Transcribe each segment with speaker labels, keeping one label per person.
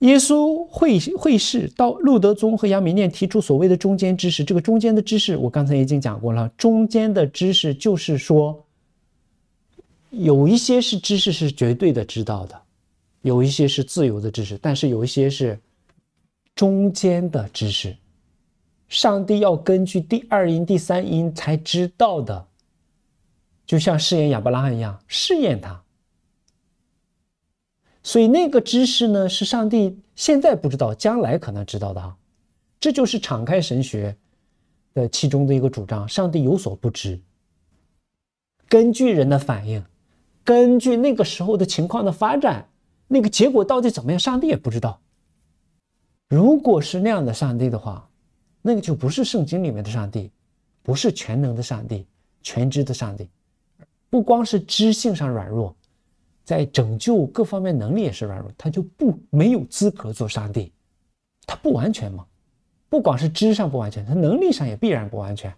Speaker 1: 耶稣会会士、到路德宗和杨明念提出所谓的中间知识。这个中间的知识，我刚才已经讲过了。中间的知识就是说，有一些是知识是绝对的知道的，有一些是自由的知识，但是有一些是中间的知识。上帝要根据第二因、第三因才知道的，就像试验亚伯拉罕一样，试验他。所以那个知识呢，是上帝现在不知道，将来可能知道的啊。这就是敞开神学的其中的一个主张：上帝有所不知。根据人的反应，根据那个时候的情况的发展，那个结果到底怎么样，上帝也不知道。如果是那样的上帝的话，那个就不是圣经里面的上帝，不是全能的上帝、全知的上帝，不光是知性上软弱。在拯救各方面能力也是软弱，他就不没有资格做上帝，他不完全嘛，不管是知上不完全，他能力上也必然不完全。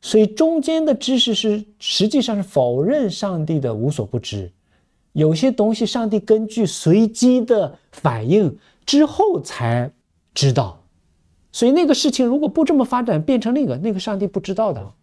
Speaker 1: 所以中间的知识是实际上是否认上帝的无所不知，有些东西上帝根据随机的反应之后才知道，所以那个事情如果不这么发展变成那个那个上帝不知道的。